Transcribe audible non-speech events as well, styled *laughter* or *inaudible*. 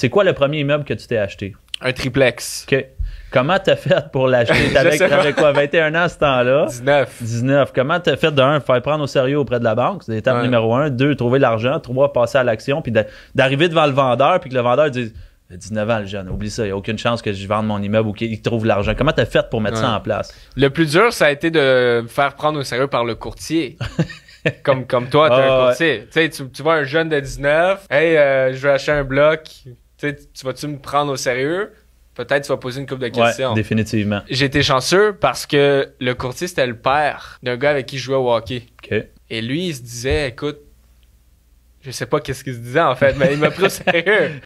C'est quoi le premier immeuble que tu t'es acheté? Un triplex. OK. Comment t'as fait pour l'acheter? *laughs* T'avais, avec quoi, 21 ans à ce temps-là? 19. 19. Comment t'as fait de un, faire prendre au sérieux auprès de la banque? C'est l'étape numéro un. Deux, trouver l'argent. Trois, passer à l'action. Puis d'arriver devant le vendeur, puis que le vendeur dise 19 ans, le jeune, oublie ça, il n'y a aucune chance que je vende mon immeuble ou qu'il trouve l'argent. Comment t'as fait pour mettre ça en place? Le plus dur, ça a été de me faire prendre au sérieux par le courtier. *laughs* comme, toi, t'es un courtier. Tu, vois un jeune de 19, hey, euh, je veux acheter un bloc tu vas-tu me prendre au sérieux? Peut-être tu vas poser une couple de questions. Ouais, définitivement. J'ai été chanceux parce que le courtier, c'était le père d'un gars avec qui je jouais au hockey. Et lui, il se disait, écoute, je sais pas qu'est-ce qu'il se disait en fait, mais il m'a pris au sérieux. *laughs*